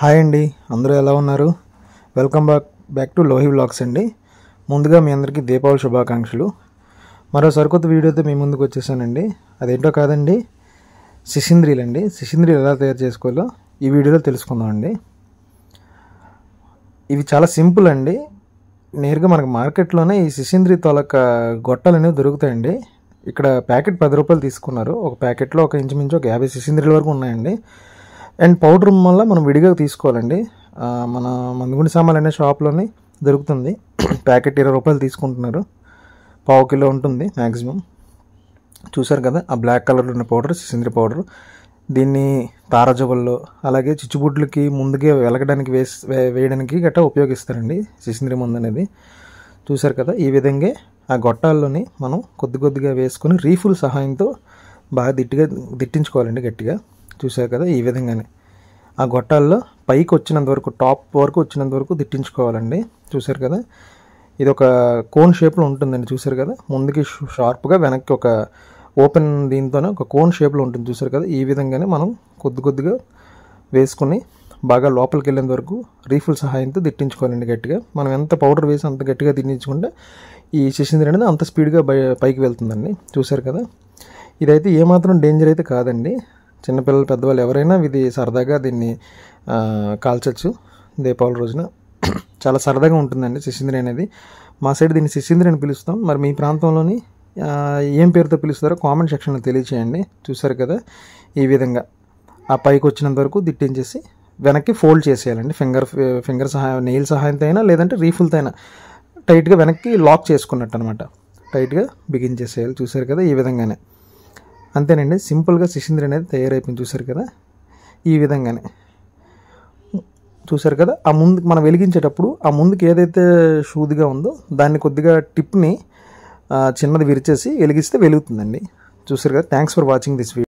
hi అండి అందరూ ఎలా ఉన్నారు welcome back back to Lohi vlogs అండి ముందుగా మీ అందరికీ దీపావళి శుభాకాంక్షలు మరో సరికొత్త వీడియోతో మీ ముందుకు వచ్చేసానండి అదేంటో కాదండి శిశింద్రీలు అండి శిశింద్రీలు ఎలా తయారు చేసుకోవాలో ఈ వీడియోలో తెలుసుకుందామండి ఇవి చాలా సింపుల్ అండి నేరుగా మనకు మార్కెట్లోనే ఈ శిశింద్రి తొలక గొట్టలు అనేవి దొరుకుతాయండి ఇక్కడ ప్యాకెట్ పది రూపాయలు తీసుకున్నారు ఒక ప్యాకెట్లో ఒక ఇంచుమించు ఒక యాభై శిశింద్రీల వరకు ఉన్నాయండి అండ్ పౌడర్ వల్ల మనం విడిగా తీసుకోవాలండి మన మందుగుండి సామాన్లు అనే షాప్లోనే దొరుకుతుంది ప్యాకెట్ ఇరవై రూపాయలు తీసుకుంటున్నారు పావు కిలో ఉంటుంది మ్యాక్సిమం చూసారు కదా ఆ బ్లాక్ కలర్లో ఉన్న పౌడర్ సింద్రి పౌడర్ దీన్ని తారాజవల్లో అలాగే చిచ్చుబుడ్లకి ముందుగా వెలగడానికి వేసి వేయడానికి గట్రా ఉపయోగిస్తారండి సిసింద్రి మందు అనేది చూసారు కదా ఈ విధంగా ఆ గొట్టాల్లోని మనం కొద్ది కొద్దిగా వేసుకొని రీఫుల్ సహాయంతో బాగా దిట్టిగా దిట్టించుకోవాలండి గట్టిగా చూసారు కదా ఈ విధంగానే ఆ గొట్టాల్లో పైకి వచ్చినంత వరకు టాప్ వరకు వచ్చినంత వరకు తిట్టించుకోవాలండి చూసారు కదా ఇది ఒక కోన్ షేప్లో ఉంటుందండి చూసారు కదా ముందుకి షార్ప్గా వెనక్కి ఒక ఓపెన్ దీంతోనే ఒక కోన్ షేప్లో ఉంటుంది చూసారు కదా ఈ విధంగానే మనం కొద్ది కొద్దిగా వేసుకుని బాగా లోపలికి వెళ్ళేంత వరకు రీఫిల్ సహాయంతో తిట్టించుకోవాలండి గట్టిగా మనం ఎంత పౌడర్ వేసి అంత గట్టిగా తిట్టించుకుంటే ఈ శిశింద్ర అనేది అంత స్పీడ్గా పైకి వెళ్తుందండి చూసారు కదా ఇదైతే ఏమాత్రం డేంజర్ అయితే కాదండి చిన్నపిల్లలు పెద్దవాళ్ళు ఎవరైనా ఇది సరదాగా దీన్ని కాల్చవచ్చు దీపావళి రోజున చాలా సరదాగా ఉంటుందండి శిశింద్రి అనేది మా సైడ్ దీన్ని శిశింద్రి అని పిలుస్తాం మరి మీ ప్రాంతంలోని ఏం పేరుతో పిలుస్తారో కామెంట్ సెక్షన్లో తెలియచేయండి చూసారు కదా ఈ విధంగా ఆ పైకి వచ్చినంత వరకు దిట్టించేసి వెనక్కి ఫోల్డ్ చేసేయాలండి ఫింగర్ ఫింగర్ సహాయం నెయిల్ సహాయంతో అయినా లేదంటే రీఫుల్తో అయినా టైట్గా వెనక్కి లాక్ చేసుకున్నట్టు అనమాట టైట్గా బిగించేసేయాలి చూసారు కదా ఈ విధంగానే అంతేనండి సింపుల్గా శిశింద్రి అనేది తయారైపోయింది చూసారు కదా ఈ విధంగానే చూసారు కదా ఆ ముందు మనం వెలిగించేటప్పుడు ఆ ముందుకు ఏదైతే షూదిగా ఉందో దాన్ని కొద్దిగా టిప్ని చిన్నది విరిచేసి వెలిగిస్తే వెలుగుతుందండి చూసారు కదా thanks for watching this video